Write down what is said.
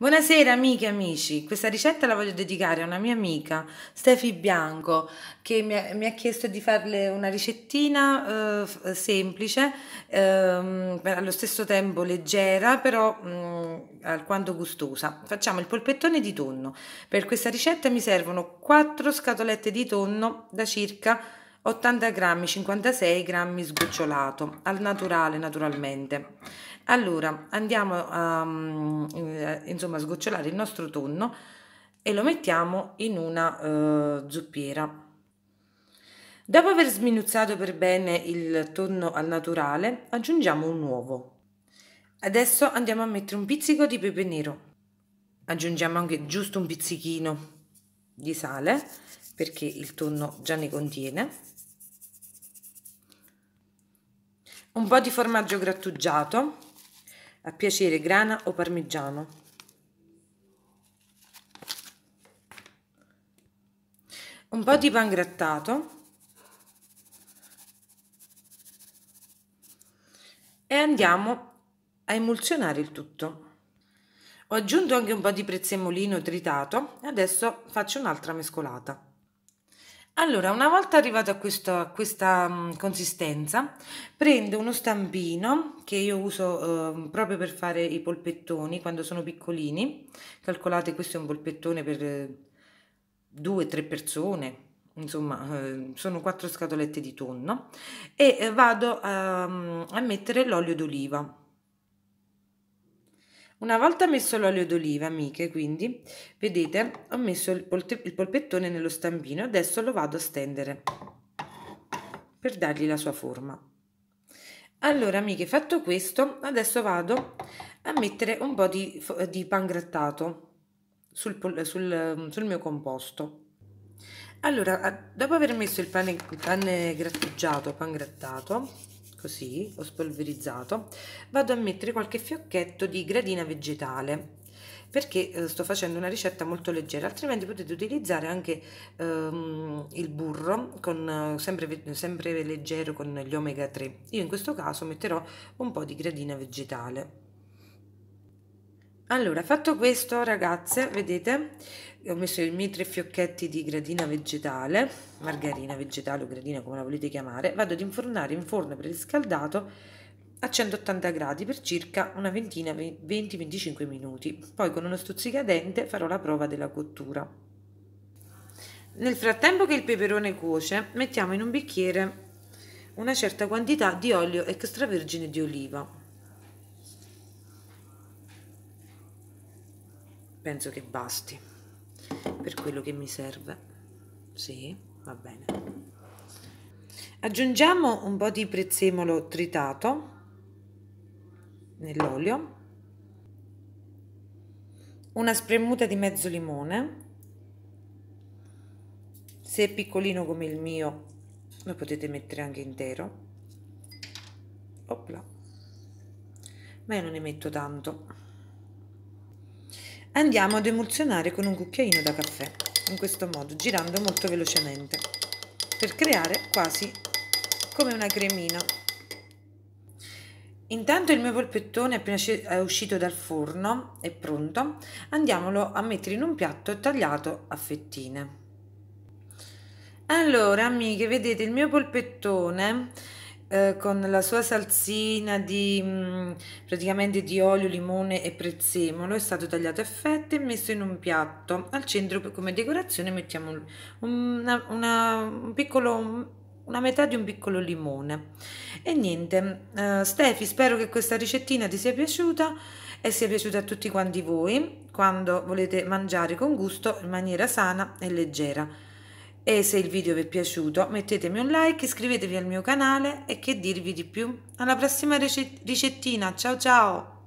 Buonasera amiche e amici, questa ricetta la voglio dedicare a una mia amica, Stefi Bianco, che mi ha, mi ha, chiesto di farle una ricettina eh, semplice, ehm, allo stesso tempo leggera, però mh, mm, alquanto gustosa. Facciamo il polpettone di tonno. Per questa ricetta mi servono 4 scatolette di tonno da circa 80 grammi 56 grammi sgocciolato al naturale naturalmente allora andiamo a mm, eh, insomma, sgocciolare il nostro tonno e lo mettiamo in una uh, zuppiera dopo aver sminuzzato per bene il tonno al naturale aggiungiamo un uovo adesso andiamo a mettere un pizzico di pepe nero aggiungiamo anche giusto un pizzichino di sale perché il tonno già ne contiene un po' di formaggio grattugiato, a piacere grana o parmigiano. Un po' di pan grattato e andiamo a emulsionare il tutto. Ho aggiunto anche un po' di prezzemolino tritato e adesso faccio un'altra mescolata. Allora, una volta arrivato a, questo, a questa mh, mm, consistenza, prendo uno stampino che io uso eh, proprio per fare i polpettoni quando sono piccolini. Calcolate, questo è un polpettone per eh, due o tre persone, insomma, eh, sono quattro scatolette di tonno e eh, vado a, mm, a mettere l'olio d'oliva una volta messo l'olio d'oliva, amiche, quindi, vedete, ho messo il, polpettone nello stampino, adesso lo vado a stendere per dargli la sua forma. Allora, amiche, fatto questo, adesso vado a mettere un po' di, di pangrattato sul, sul, sul, mio composto. Allora, dopo aver messo il pane, il pane grattugiato, pangrattato, così ho spolverizzato vado a mettere qualche fiocchetto di gradina vegetale perché eh, sto facendo una ricetta molto leggera altrimenti potete utilizzare anche ehm, il burro con, eh, sempre, sempre leggero con gli omega 3 io in questo caso metterò un po' di gradina vegetale allora fatto questo ragazze vedete ho messo i miei tre fiocchetti di gradina vegetale margarina vegetale o gradina come la volete chiamare vado ad infornare in forno preriscaldato a 180 gradi per circa una ventina 20-25 minuti poi con uno stuzzicadente farò la prova della cottura nel frattempo che il peperone cuoce mettiamo in un bicchiere una certa quantità di olio extravergine di oliva penso che basti per quello che mi serve sì va bene aggiungiamo un po di prezzemolo tritato nell'olio una spremuta di mezzo limone se è piccolino come il mio lo potete mettere anche intero Opla. ma io non ne metto tanto andiamo ad emulsionare con un cucchiaino da caffè, in questo modo, girando molto velocemente, per creare quasi come una cremina. Intanto il mio polpettone appena è uscito dal forno, è pronto, andiamolo a mettere in un piatto tagliato a fettine. Allora, amiche, vedete il mio polpettone eh, con la sua salsina di mm, praticamente di olio, limone e prezzemolo, è stato tagliato a fette e messo in un piatto. Al centro come decorazione mettiamo una, una, un piccolo una metà di un piccolo limone. E niente, uh, Stefi, spero che questa ricettina ti sia piaciuta e sia piaciuta a tutti quanti voi quando volete mangiare con gusto in maniera sana e leggera e se il video vi è piaciuto mettetemi un like, iscrivetevi al mio canale e che dirvi di più. Alla prossima ricettina, ciao ciao!